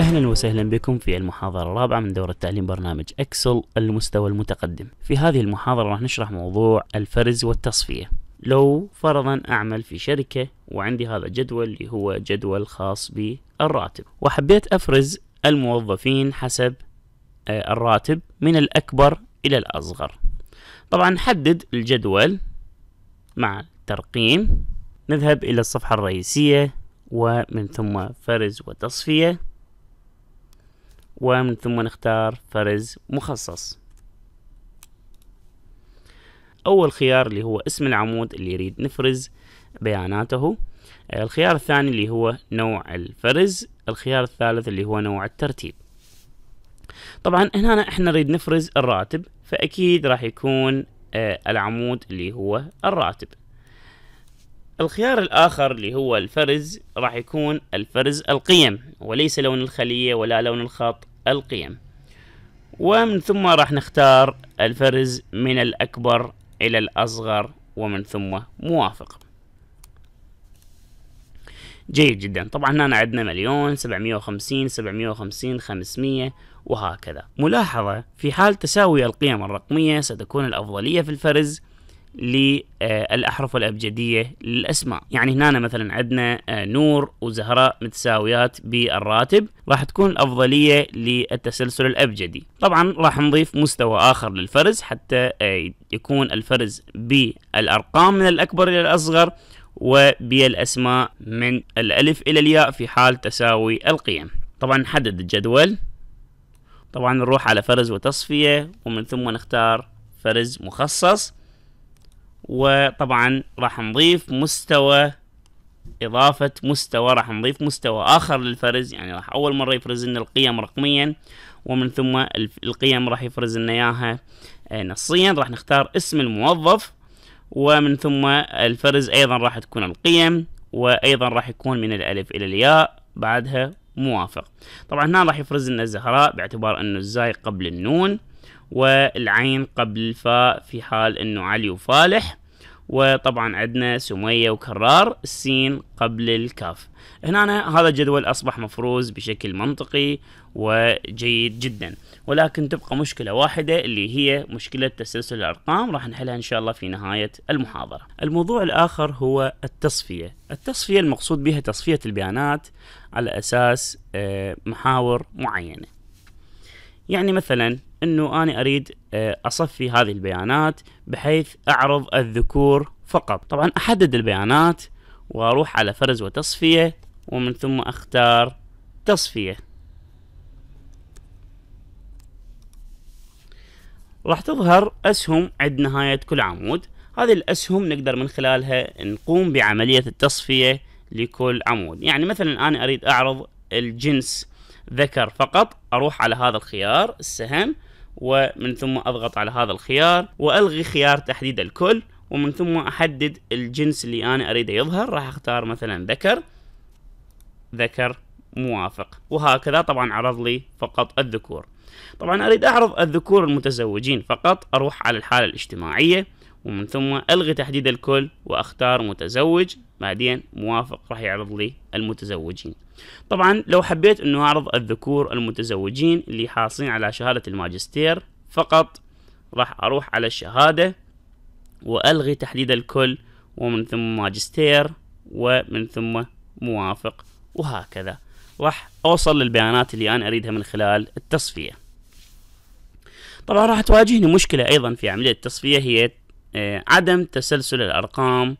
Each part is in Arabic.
اهلا وسهلا بكم في المحاضرة الرابعة من دورة تعليم برنامج اكسل المستوى المتقدم. في هذه المحاضرة راح نشرح موضوع الفرز والتصفية. لو فرضا اعمل في شركة وعندي هذا الجدول اللي هو جدول خاص بالراتب وحبيت افرز الموظفين حسب آه، الراتب من الاكبر الى الاصغر. طبعا حدد الجدول مع ترقيم نذهب الى الصفحة الرئيسية ومن ثم فرز وتصفية ومن ثم نختار فرز مخصص أول خيار اللي هو اسم العمود اللي يريد نفرز بياناته الخيار الثاني اللي هو نوع الفرز الخيار الثالث اللي هو نوع الترتيب طبعا هنا احنا نريد نفرز الراتب فأكيد راح يكون آه، العمود اللي هو الراتب الخيار الآخر اللي هو الفرز راح يكون الفرز القيم وليس لون الخلية ولا لون الخط القيم ومن ثم راح نختار الفرز من الأكبر إلى الأصغر ومن ثم موافق جيد جدا طبعا هنا عندنا مليون سبعمية وخمسين سبعمية وخمسين خمسمية وهكذا ملاحظة في حال تساوي القيم الرقمية ستكون الأفضلية في الفرز للأحرف الأبجدية للأسماء يعني هنا مثلا عندنا آه، نور وزهراء متساويات بالراتب راح تكون الأفضلية للتسلسل الأبجدي طبعا راح نضيف مستوى آخر للفرز حتى آه، يكون الفرز بالأرقام من الأكبر إلى الأصغر وبالأسماء من الألف إلى الياء في حال تساوي القيم طبعا نحدد الجدول طبعا نروح على فرز وتصفية ومن ثم نختار فرز مخصص وطبعا راح نضيف مستوى إضافة مستوى راح نضيف مستوى آخر للفرز يعني راح أول مرة يفرز لنا القيم رقميا ومن ثم القيم راح يفرز لنا إياها آه، نصيا راح نختار اسم الموظف ومن ثم الفرز أيضا راح تكون القيم وأيضا راح يكون من الألف إلى الياء بعدها موافق طبعا هنا راح يفرز لنا الزهراء باعتبار أنه الزاي قبل النون والعين قبل الفاء في حال انه علي وفالح وطبعا عندنا سمية وكرار السين قبل الكاف هنا هذا الجدول أصبح مفروز بشكل منطقي وجيد جدا ولكن تبقى مشكلة واحدة اللي هي مشكلة تسلسل الأرقام راح نحلها إن شاء الله في نهاية المحاضرة الموضوع الآخر هو التصفية التصفية المقصود بها تصفية البيانات على أساس آه، محاور معينة يعني مثلا انه انا اريد آه، اصفي هذه البيانات بحيث اعرض الذكور فقط طبعا احدد البيانات واروح على فرز وتصفية ومن ثم اختار تصفية راح تظهر اسهم عند نهاية كل عمود هذه الاسهم نقدر من خلالها نقوم بعملية التصفية لكل عمود يعني مثلا انا اريد اعرض الجنس ذكر فقط اروح على هذا الخيار السهم ومن ثم أضغط على هذا الخيار وألغي خيار تحديد الكل ومن ثم أحدد الجنس اللي أنا أريده يظهر راح أختار مثلا ذكر ذكر موافق وهكذا طبعا عرض لي فقط الذكور طبعا أريد أعرض الذكور المتزوجين فقط أروح على الحالة الاجتماعية ومن ثم ألغي تحديد الكل وأختار متزوج بعدين موافق راح يعرض لي المتزوجين طبعا لو حبيت أنه أعرض الذكور المتزوجين اللي حاصلين على شهادة الماجستير فقط راح أروح على الشهادة وألغي تحديد الكل ومن ثم ماجستير ومن ثم موافق وهكذا راح أوصل للبيانات اللي أنا أريدها من خلال التصفية طبعا راح تواجهني مشكلة أيضا في عملية التصفية هي آه، عدم تسلسل الأرقام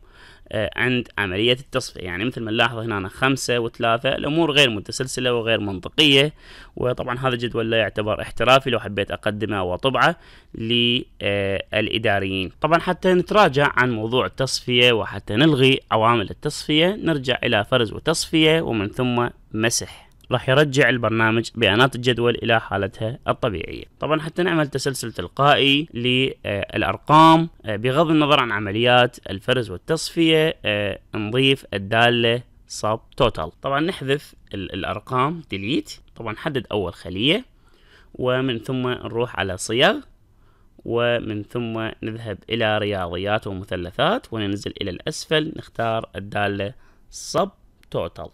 آه، عند عملية التصفية يعني مثل ما نلاحظ هنا خمسة وثلاثة الأمور غير متسلسلة وغير منطقية وطبعا هذا الجدول لا يعتبر احترافي لو حبيت أقدمه وطبعة للإداريين طبعا حتى نتراجع عن موضوع التصفية وحتى نلغي عوامل التصفية نرجع إلى فرز وتصفية ومن ثم مسح راح يرجع البرنامج بيانات الجدول إلى حالتها الطبيعية طبعا حتى نعمل تسلسل تلقائي للأرقام آه، بغض النظر عن عمليات الفرز والتصفية آه، نضيف الدالة سب توتال طبعا نحذف الأرقام ديليت طبعا نحدد أول خلية ومن ثم نروح على صيغ ومن ثم نذهب إلى رياضيات ومثلثات وننزل إلى الأسفل نختار الدالة سب توتال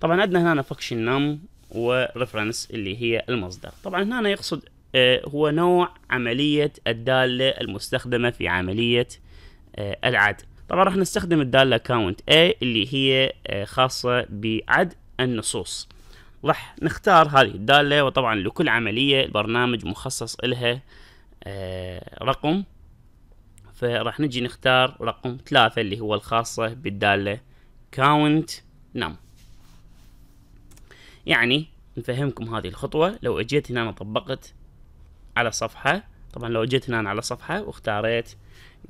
طبعا عندنا هنا فانكشن نم وريفرنس اللي هي المصدر طبعا هنا يقصد آه، هو نوع عملية الدالة المستخدمة في عملية آه، العد طبعا راح نستخدم الدالة count A اللي هي آه، خاصة بعد النصوص راح نختار هذه الدالة وطبعا لكل عملية البرنامج مخصص لها رقم فراح نجي نختار رقم ثلاثة اللي هو الخاصة بالدالة count num يعني نفهمكم هذه الخطوة لو اجيت هنا طبقت على صفحة طبعا لو اجيت هنا على صفحة واختاريت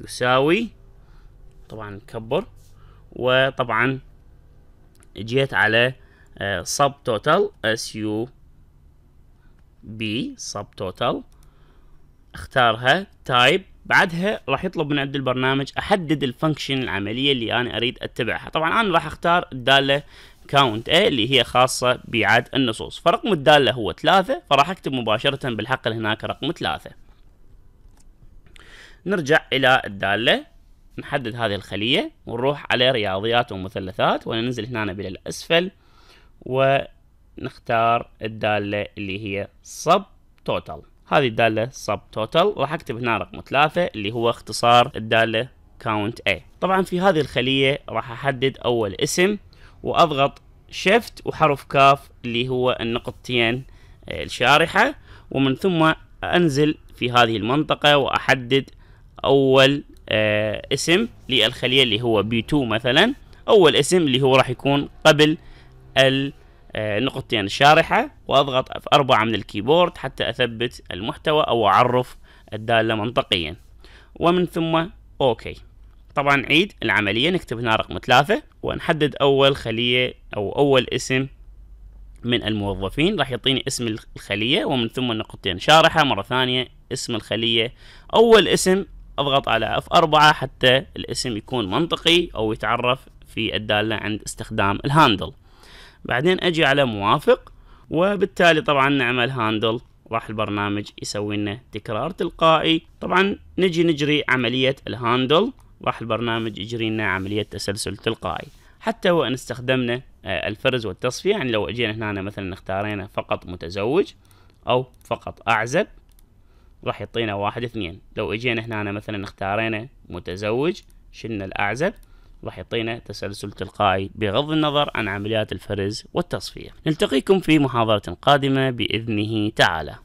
يساوي طبعا نكبر وطبعا جيت على سب توتال اس يو بي سب توتال اختارها تايب بعدها راح يطلب من عند البرنامج احدد الفانكشن العمليه اللي انا اريد اتبعها طبعا انا راح اختار الداله كاونت A اللي هي خاصة بعد النصوص فرقم الدالة هو ثلاثة فراح اكتب مباشرة بالحقل هناك رقم ثلاثة نرجع إلى الدالة نحدد هذه الخلية ونروح على رياضيات ومثلثات وننزل هنا بالأسفل ونختار الدالة اللي هي sub total هذه الدالة sub total راح اكتب هنا رقم ثلاثة اللي هو اختصار الدالة count A طبعا في هذه الخلية راح احدد اول اسم واضغط شيفت وحرف كاف اللي هو النقطتين آه، الشارحة ومن ثم انزل في هذه المنطقة واحدد اول آه، اسم للخلية اللي هو بي 2 مثلا اول اسم اللي هو راح يكون قبل النقطتين آه، الشارحة واضغط في اربعة من الكيبورد حتى اثبت المحتوى او اعرف الدالة منطقيا ومن ثم اوكي طبعا نعيد العملية نكتب هنا رقم ثلاثة ونحدد أول خلية أو أول اسم من الموظفين راح يعطيني اسم الخلية ومن ثم نقطتين شارحة مرة ثانية اسم الخلية أول اسم أضغط على F4 حتى الاسم يكون منطقي أو يتعرف في الدالة عند استخدام الهاندل بعدين أجي على موافق وبالتالي طبعا نعمل هاندل راح البرنامج يسوي لنا تكرار تلقائي طبعا نجي نجري عملية الهاندل راح البرنامج يجري لنا عملية تسلسل تلقائي حتى وإن استخدمنا آه، الفرز والتصفية يعني لو أجينا هنا مثلا اختارينا فقط متزوج أو فقط أعزب راح يعطينا واحد اثنين لو أجينا هنا مثلا اختارينا متزوج شلنا الأعزب راح يعطينا تسلسل تلقائي بغض النظر عن عمليات الفرز والتصفية نلتقيكم في محاضرة قادمة بإذنه تعالى